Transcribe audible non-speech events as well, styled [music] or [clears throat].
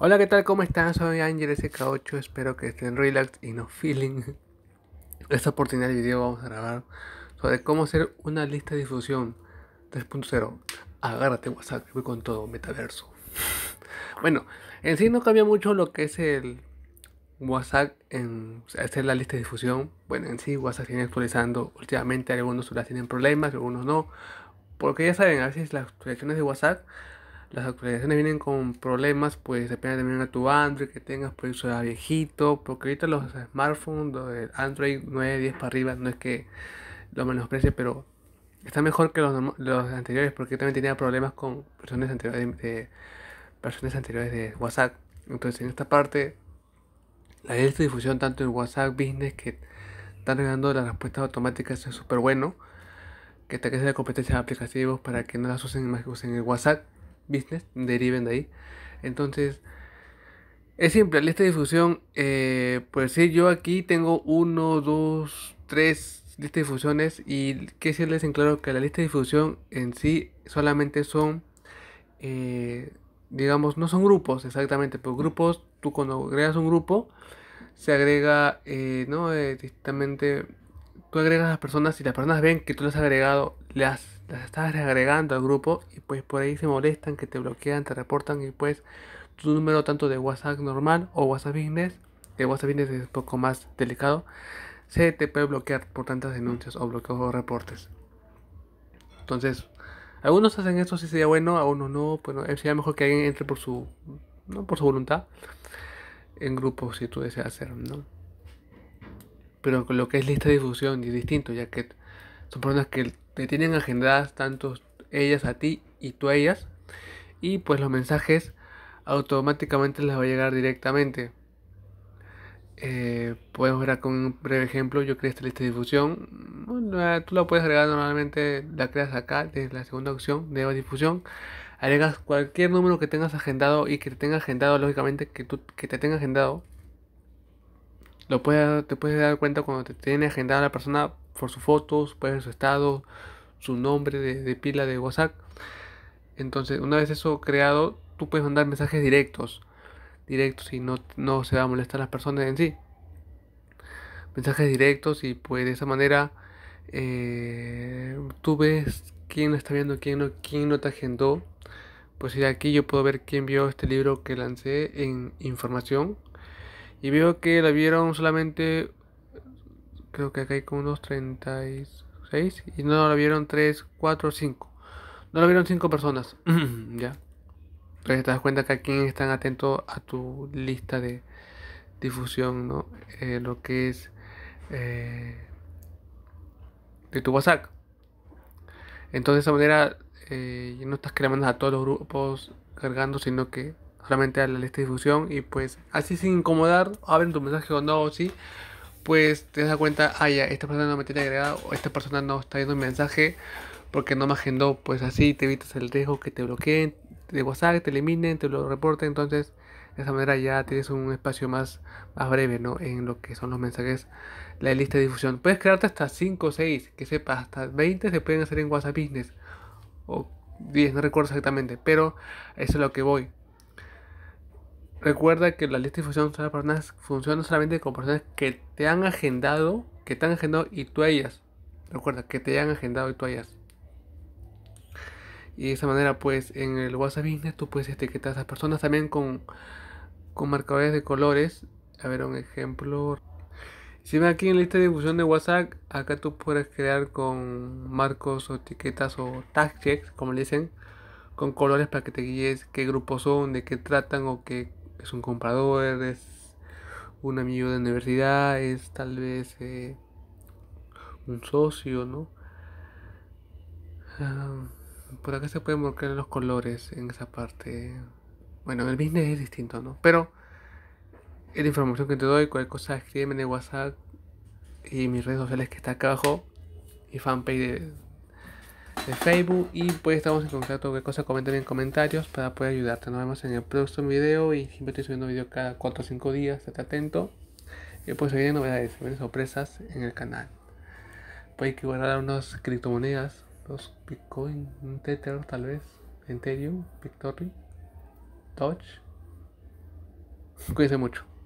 Hola, ¿qué tal? ¿Cómo están? Soy Ángel SK8, espero que estén relax y no feeling. [laughs] Esta oportunidad de video vamos a grabar sobre cómo hacer una lista de difusión 3.0. Agárrate WhatsApp, voy con todo, metaverso. [laughs] bueno, en sí no cambia mucho lo que es el WhatsApp en hacer la lista de difusión. Bueno, en sí WhatsApp viene actualizando últimamente, algunos tienen problemas, algunos no. Porque ya saben, a veces las actualizaciones de WhatsApp las actualizaciones vienen con problemas, pues depende también de tu Android que tengas, pues eso viejito, porque ahorita los smartphones de Android 9, 10 para arriba, no es que lo menosprecie, pero está mejor que los, anteriores, porque yo también tenía problemas con personas anteriores de, anteriores de WhatsApp. Entonces en esta parte, la difusión tanto en WhatsApp Business que están dando las respuestas automáticas es súper bueno, que te crece la competencias de aplicativos para que no las usen más que usen el WhatsApp business, deriven de ahí. Entonces, es simple, la lista de difusión, eh, pues sí, yo aquí tengo uno, dos, tres listas de difusiones y que decirles en claro que la lista de difusión en sí solamente son, eh, digamos, no son grupos exactamente, pero grupos, tú cuando agregas un grupo, se agrega, eh, ¿no? directamente, tú agregas a las personas y las personas ven que tú les has agregado, las las estás agregando al grupo y pues por ahí se molestan, que te bloquean, te reportan y pues tu número tanto de WhatsApp normal o WhatsApp Business, que WhatsApp Business es un poco más delicado, se te puede bloquear por tantas denuncias o bloqueos o reportes. Entonces, algunos hacen eso si sería bueno, a algunos no, pues sería mejor que alguien entre por su, ¿no? por su voluntad en grupo si tú deseas hacerlo, ¿no? Pero lo que es lista de difusión es distinto, ya que son personas que te tienen agendadas tanto ellas a ti y tú a ellas. Y pues los mensajes automáticamente les va a llegar directamente. Eh, podemos ver con un breve ejemplo, yo creé esta lista de difusión, eh, tú la puedes agregar normalmente, la creas acá, desde la segunda opción de difusión, agregas cualquier número que tengas agendado y que te tenga agendado, lógicamente que, tú, que te tenga agendado, te puedes dar cuenta cuando te tiene agendada la persona por sus fotos, por su estado, su nombre de, pila de WhatsApp. Entonces, una vez eso creado, tú puedes mandar mensajes directos. Directos y no, no se va a molestar a las personas en sí. Mensajes directos y pues de esa manera eh, tú ves quién está viendo, quién no, quién no te agendó. Pues y aquí yo puedo ver quién vio este libro que lancé en información y veo que la vieron solamente, creo que acá hay como unos 36. Y no la vieron 3, 4, 5. No la vieron 5 personas. [clears throat] ya. Entonces te das cuenta que aquí están atentos a tu lista de difusión, ¿no? Eh, lo que es eh, de tu WhatsApp. Entonces de esa manera eh, no estás creando a todos los grupos cargando, sino que solamente a la lista de difusión y pues así sin incomodar, abren tu mensaje o no, sí, pues te das cuenta, ah, ya, esta persona no me tiene agregado, o esta persona no está viendo mi mensaje porque no me agendó, pues así te evitas el riesgo que te bloqueen de WhatsApp, te eliminen, te lo reporten, entonces de esa manera ya tienes un espacio más, más breve, ¿no? En lo que son los mensajes, la lista de difusión. Puedes crearte hasta 5 o 6, que sepas, hasta 20 se pueden hacer en WhatsApp Business. O 10, no recuerdo exactamente, pero eso es lo que voy. Recuerda que la lista de difusión de personas, funciona solamente con personas que te han agendado, que te han agendado y tú ellas. Recuerda, que te han agendado y tú ellas. Y de esa manera, pues, en el WhatsApp Business tú puedes etiquetar a esas personas también con, con marcadores de colores. A ver, un ejemplo. Si ven aquí en la lista de difusión de WhatsApp, acá tú puedes crear con marcos o etiquetas o tag checks, como le dicen, con colores para que te guíes qué grupos son, de qué tratan o qué es un comprador, es un amigo de universidad, es tal vez eh, un socio, ¿no? Ah, por acá se pueden marcar los colores en esa parte. Bueno, el business es distinto, ¿no? Pero la información que te doy, cualquier cosa escríbeme en el WhatsApp y mis redes sociales que está acá abajo y fanpage de de Facebook y pues estamos en contacto, cualquier cosa comenten en comentarios para poder ayudarte. Nos vemos en el próximo video y siempre estoy subiendo vídeo cada 4 o 5 días, Esté atento. Y pues hoy vienen novedades, sorpresas en el canal. Pues hay que guardar unas criptomonedas, los Bitcoin, un Tether tal vez, Ethereum, Victory, touch Cuídense mucho.